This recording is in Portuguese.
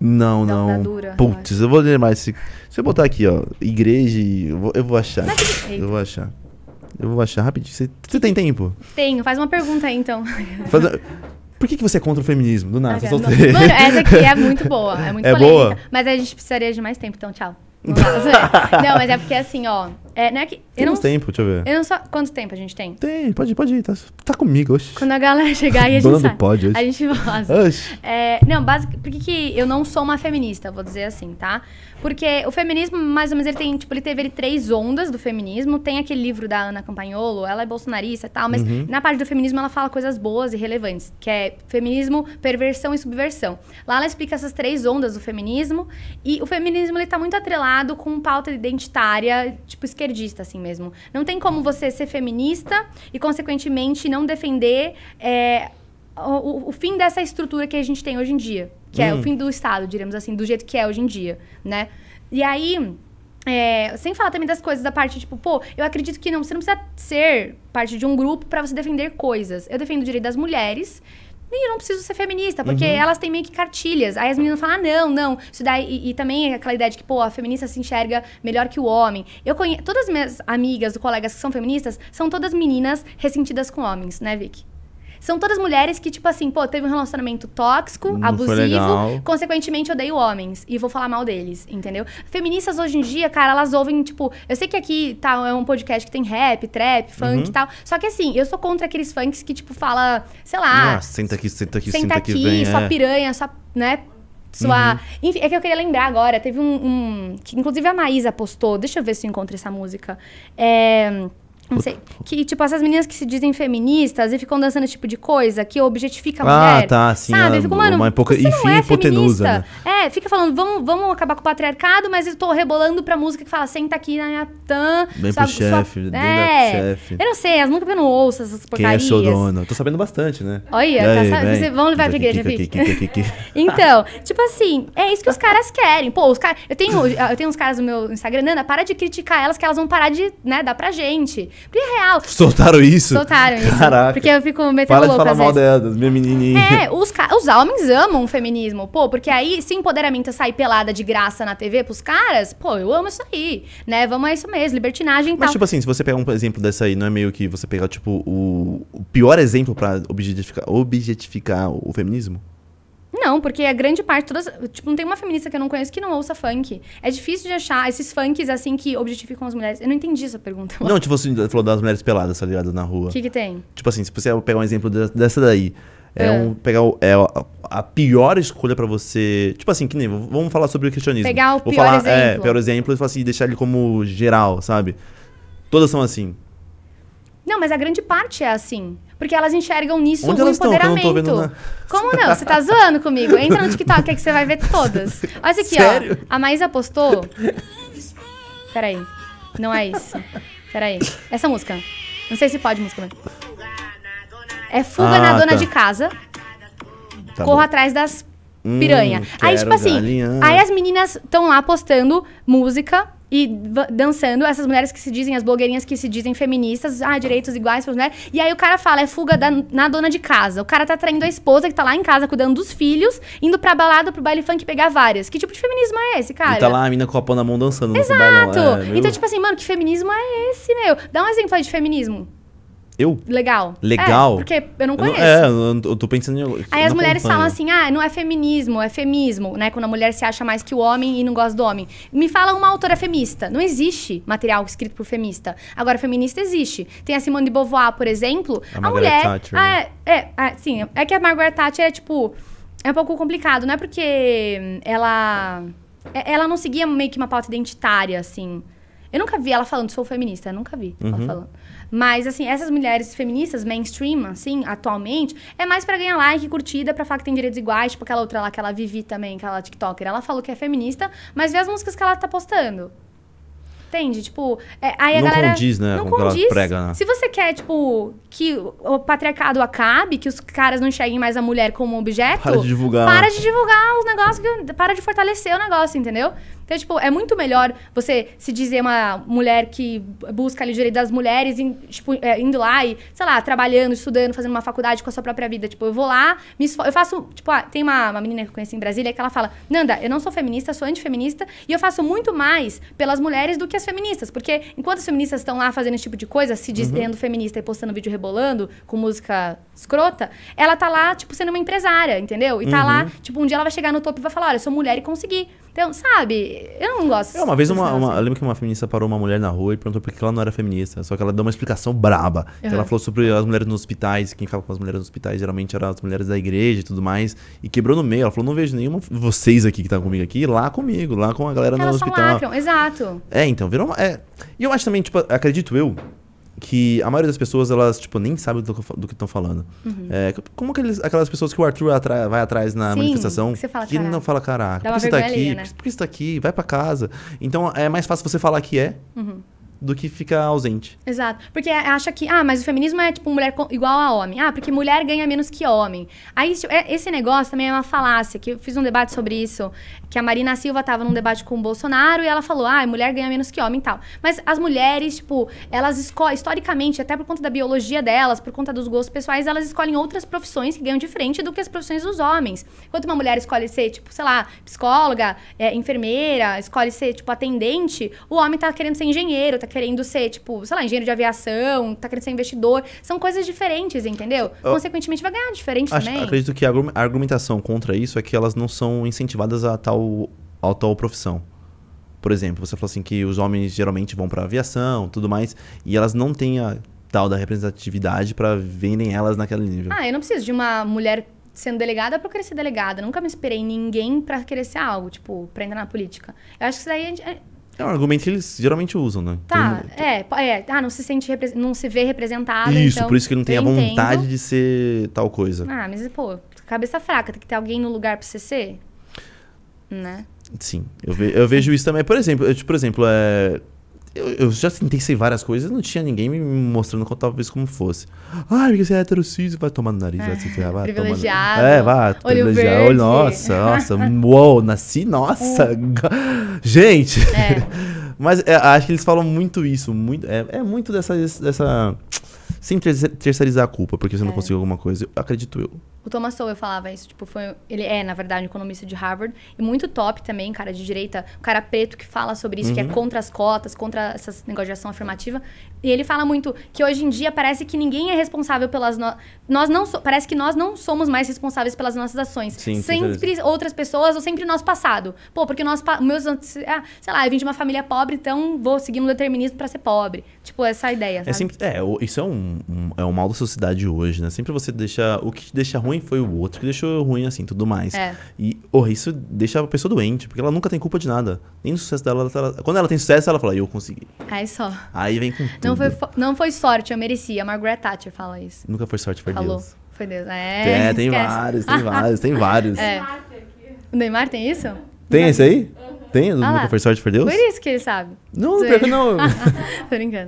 Não, não. não. Dura, Putz, eu vou ler mais. Se, se eu botar aqui, ó, igreja, eu vou, eu vou achar. É eu vou achar. Eu vou achar rapidinho. Você, você tem tempo? Tenho. Faz uma pergunta aí, então. Faz, por que, que você é contra o feminismo? Do nada, ah, Mano, essa aqui é muito boa. É muito é Boa? Mas a gente precisaria de mais tempo, então tchau. Não, não mas é porque assim, ó. É, não é que temos tempo, deixa eu ver. Eu não Quanto tempo a gente tem? Tem, pode, pode ir, tá, tá comigo hoje. Quando a galera chegar e a gente pode A gente volta. É, não, basicamente, por que, que eu não sou uma feminista, vou dizer assim, tá? Porque o feminismo, mais ou menos, ele tem, tipo, ele teve ele, três ondas do feminismo. Tem aquele livro da Ana Campagnolo, ela é bolsonarista e tal, mas uhum. na parte do feminismo ela fala coisas boas e relevantes, que é feminismo, perversão e subversão. Lá ela explica essas três ondas do feminismo e o feminismo, ele tá muito atrelado com pauta identitária, tipo, esquerdista, assim mesmo. Não tem como você ser feminista e, consequentemente, não defender é, o, o, fim dessa estrutura que a gente tem hoje em dia. Que hum. é o hum. fim do Estado, diremos assim, do jeito que é hoje em dia, né? E aí... É, sem falar também das coisas da parte, tipo, pô, eu acredito que não, você não precisa ser parte de um grupo para você defender coisas. Eu defendo o direito das mulheres, eu não preciso ser feminista, porque uhum. elas têm meio que cartilhas. Aí as meninas falam, ah, não, não. Isso daí, e, e também é aquela ideia de que, pô, a feminista se enxerga melhor que o homem. Eu conheço, todas as minhas amigas, colegas que são feministas, são todas meninas ressentidas com homens, né, Vicky? São todas mulheres que, tipo assim, pô, teve um relacionamento tóxico, Não abusivo, consequentemente odeio homens. E vou falar mal deles, entendeu? Feministas hoje em dia, cara, elas ouvem, tipo, eu sei que aqui tá, é um podcast que tem rap, trap, funk uhum. e tal. Só que assim, eu sou contra aqueles funks que, tipo, fala, sei lá. Ah, senta aqui, senta aqui, senta, aqui, aqui vem, sua é. piranha, sua, né? Sua... Uhum. Enfim, é que eu queria lembrar agora. Teve um, um. que, inclusive a Maísa postou. Deixa eu ver se eu encontro essa música. É. Não sei. Que, tipo, essas meninas que se dizem feministas e ficam dançando esse tipo de coisa, que objetifica a ah, mulher. Ah, tá, sim. Sabe? Eu fico, mano, uma hipoca... você enfim, é hipotenusa. Né? É, fica falando, vamos, vamos acabar com o patriarcado, mas eu tô rebolando pra música que fala, senta aqui na minha tan. bem sabe, pro chefe, sua... é. chefe. Eu não sei, as nunca eu não ouço essas porcarias. Quem é Sorona? Tô sabendo bastante, né? Olha, tá aí, tá, sabe, vamos levar pra igreja, então, tipo assim, é isso que os caras querem. Pô, os caras... Eu tenho, eu tenho uns caras no meu Instagram, Nana, para de criticar elas que elas vão parar de, né, dar pra gente. Porque é real. Soltaram isso? Soltaram isso. Caraca. Porque eu fico metendo Para louca, de falar mal dela, minha menininha. É, os, os homens amam o feminismo. Pô, porque aí se empoderamento sair pelada de graça na TV pros caras, pô, eu amo isso aí. Né? Vamos a isso mesmo, libertinagem e Mas, tipo assim, se você pegar um exemplo dessa aí, não é meio que você pegar, tipo, o, o pior exemplo pra objetificar, objetificar o, o feminismo? não, porque a grande parte, todas. Tipo, não tem uma feminista que eu não conheço que não ouça funk. É difícil de achar esses funks assim que objetificam as mulheres. Eu não entendi essa pergunta. Não, tipo, assim, você falou das mulheres peladas, tá ligado? Na rua. O que, que tem? Tipo assim, se você pegar um exemplo dessa daí. É, é, um pegar o, é a pior escolha para você, tipo assim, que nem vamos falar sobre o cristianismo. Pegar o Vou pior falar, é, exemplo. É, pior exemplo e assim, deixar ele como geral, sabe? Todas são assim. Não, mas a grande parte é assim. Porque elas enxergam nisso Onde o empoderamento. Estão, não vendo, Como não? Você tá zoando comigo? Entra no TikTok, é que você vai ver todas. Olha aqui, Sério? ó. A Maísa postou. Peraí. Não é isso. Peraí. Essa música. Não sei se pode música, mas... É Fuga ah, na Dona tá. de Casa. Tá Corro bom. atrás das hum, piranha. Hum, aí, tipo assim, galinha. aí as meninas estão lá postando música e dançando essas mulheres que se dizem, as blogueirinhas que se dizem feministas, ah, direitos iguais para mulheres. E aí o cara fala, é fuga da, na dona de casa. O cara tá traindo a esposa que tá lá em casa cuidando dos filhos, indo pra balada, pro baile funk pegar várias. Que tipo de feminismo é esse, cara? E tá lá a mina com a pão na mão dançando. Exato. É, meu... Então, tipo assim, mano, que feminismo é esse, meu? Dá um exemplo aí de feminismo. Eu? Legal. Legal? É, porque eu não conheço. Eu não, é, eu tô pensando em... Aí as mulheres falam assim, ah, não é feminismo, é femismo né? Quando a mulher se acha mais que o homem e não gosta do homem. Me fala uma autora feminista. Não existe material escrito por feminista. Agora, feminista existe. Tem a Simone de Beauvoir, por exemplo. A, a mulher... A, né? ah, é, é, ah, sim. É que a Margaret Thatcher é, tipo... É um pouco complicado. Não é porque ela... É, ela não seguia meio que uma pauta identitária, assim... Eu nunca vi ela falando, sou feminista. Eu nunca vi uhum. ela falando. Mas, assim, essas mulheres feministas mainstream, assim, atualmente, é mais para ganhar like, curtida, para falar que tem direitos iguais, tipo aquela outra lá que ela Vivi também, que ela TikToker. Ela falou que é feminista, mas vê as músicas que ela tá postando. Entende? Tipo, é, aí a não galera. Condiz, né, não condiz, prega, né? Se você quer, tipo, que o patriarcado acabe, que os caras não enxerguem mais a mulher como objeto. Para de divulgar. Para né? de divulgar os negócios, para de fortalecer o negócio, entendeu? Então, tipo, é muito melhor você se dizer uma mulher que busca ali o direito das mulheres, in, tipo, é, indo lá e, sei lá, trabalhando, estudando, fazendo uma faculdade com a sua própria vida. Tipo, eu vou lá, eu faço. Tipo, ah, tem uma, uma menina que eu conheci em Brasília que ela fala: Nanda, eu não sou feminista, sou antifeminista e eu faço muito mais pelas mulheres do que as feministas. Porque enquanto as feministas estão lá fazendo esse tipo de coisa, se uhum. dizendo uhum. feminista e postando vídeo rebolando com música escrota, ela tá lá, tipo, sendo uma empresária, entendeu? E tá uhum. lá, tipo, um dia ela vai chegar no topo e vai falar: olha, eu sou mulher e consegui. Então, sabe? Eu não gosto. É, uma vez uma, uma, eu lembro que uma feminista parou uma mulher na rua e perguntou por que ela não era feminista. Só que ela deu uma explicação braba. Uhum. Ela falou sobre as mulheres nos hospitais, quem ficava com as mulheres nos hospitais geralmente eram as mulheres da igreja e tudo mais. E quebrou no meio. Ela falou: não vejo nenhuma vocês aqui que tá comigo aqui, lá comigo, lá com a galera Porque no hospital. lacram. Exato. É, então, virou uma. É. E eu acho também, tipo, acredito eu que a maioria das pessoas, elas, tipo, nem sabem do, que estão falando. Uhum. É, como aqueles, aquelas pessoas que o Arthur atrai, vai atrás na Sim, manifestação. Que, você fala, que não fala, caraca, por que você tá aqui? Né? Por que você tá aqui? Vai para casa. Então é mais fácil você falar que é. Uhum do que fica ausente. Exato. Porque acha que, ah, mas o feminismo é tipo mulher igual a homem. Ah, porque mulher ganha menos que homem. Aí é, esse negócio também é uma falácia, que eu fiz um debate sobre isso, que a Marina Silva tava num debate com o Bolsonaro e ela falou: "Ah, mulher ganha menos que homem" e tal. Mas as mulheres, tipo, elas escolhem historicamente, até por conta da biologia delas, por conta dos gostos pessoais, elas escolhem outras profissões que ganham diferente do que as profissões dos homens. Enquanto uma mulher escolhe ser, tipo, sei lá, psicóloga, é, enfermeira, escolhe ser, tipo, atendente, o homem tá querendo ser engenheiro, tá tá querendo ser, tipo, sei lá, engenheiro de aviação, tá querendo ser investidor. São coisas diferentes, entendeu? Eu, Consequentemente, vai ganhar diferente acho, também. Acredito que a argumentação contra isso é que elas não são incentivadas a tal, a tal profissão. Por exemplo, você falou assim que os homens geralmente vão para aviação, tudo mais, e elas não têm a tal da representatividade para verem elas naquele nível. Ah, eu não preciso de uma mulher sendo delegada para querer ser delegada. Nunca me esperei ninguém para querer ser algo, tipo, para entrar na política. Eu acho que isso daí gente, é, é é um argumento que eles geralmente usam, né? Tá, é, é. Ah, não se sente repre... não se vê representado. Isso, então, por isso que não tem a vontade entendo. de ser tal coisa. Ah, mas, pô, cabeça fraca, tem que ter alguém no lugar pra você ser. Né? Sim, eu, ve eu vejo isso também. Por exemplo, eu, tipo, por exemplo, é. Eu, eu, já tentei ser várias coisas, não tinha ninguém me mostrando qual talvez como fosse. Ah, porque você é hétero cis, vai tomar no nariz, é, vai se ferrar, vai Privilegiado. Tomar no... É, vai, olho privilegiado. Verde. Nossa, nossa, uou, nasci, nossa. Uh. Gente! É. Mas é, acho que eles falam muito isso. Muito, é, é muito dessa. dessa sem terceirizar a culpa, porque você não é. conseguiu alguma coisa. acredito eu. O Thomas Sowell falava isso, tipo, foi, ele é, na verdade, um economista de Harvard, e muito top também, cara de direita, cara preto que fala sobre isso, uhum. que é uhum. contra as cotas, contra essa negociação afirmativa. E ele fala muito que hoje em dia parece que ninguém é responsável pelas no... nós não so... parece que nós não somos mais responsáveis pelas nossas ações. Sim, sempre outras pessoas ou sempre o nosso passado. Pô, porque nós pa... meus ah, sei lá, eu vim de uma família pobre, então vou seguir um determinismo para ser pobre. Tipo, essa ideia, é sabe? É sempre é, isso é um, um, é um mal da sociedade hoje, né? Sempre você deixa o que te deixa ruim ruim foi o outro que deixou ruim, assim, tudo mais. É. E, oh, isso deixa a pessoa doente, porque ela nunca tem culpa de nada. Nem do sucesso dela. Ela, tá quando ela tem sucesso, ela fala, eu consegui. Aí só. Aí vem com tudo. Não foi, não foi sorte, eu mereci. A Margaret Thatcher fala isso. Nunca foi sorte, foi Falou. Deus. Foi Deus. É, é tem esquece. vários, tem vários, tem vários. É. O Neymar tem isso? Tem esse aí? Uhum. Tem? Ah, nunca foi sorte, foi Deus? Por isso que ele sabe. Não, pior que não. Tô brincando.